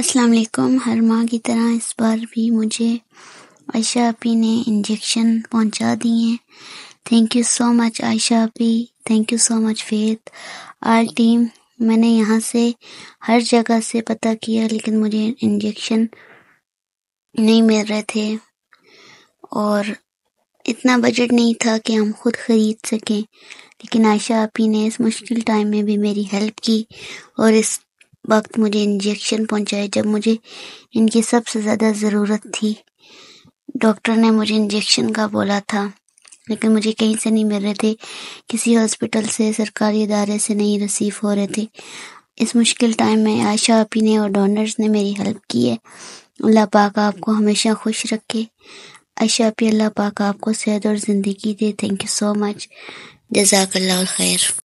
अस्सलाम वालेकुम हर माँ की तरह इस बार भी मुझे आयशा अपी ने इंजेक्शन पहुंचा दिए हैं thank you so much Ayesha Api thank you so much faith all team मैंने यहाँ से हर जगह से पता किया लेकिन मुझे इंजेक्शन नहीं मिल रहे थे और इतना बजट नहीं था कि हम खुद ख़रीद सकें लेकिन आयशा अपी ने इस मुश्किल टाइम में भी मेरी हेल्प की और इस वक्त मुझे इंजेक्शन पहुंचाए जब मुझे इनकी सबसे ज़्यादा ज़रूरत थी डॉक्टर ने मुझे इंजेक्शन का बोला था लेकिन मुझे कहीं से नहीं मिल रहे थे किसी हॉस्पिटल से सरकारी इदारे से नहीं रिसीव हो रहे थे इस मुश्किल टाइम में आशा अपी ने और डोनर्स ने मेरी हेल्प की है अल्लाह पाक आपको हमेशा खुश रखे आशा अपी अल्लाह पाक आपको सेहत और ज़िंदगी दे थैंक यू सो मच जजाकल्ला खैर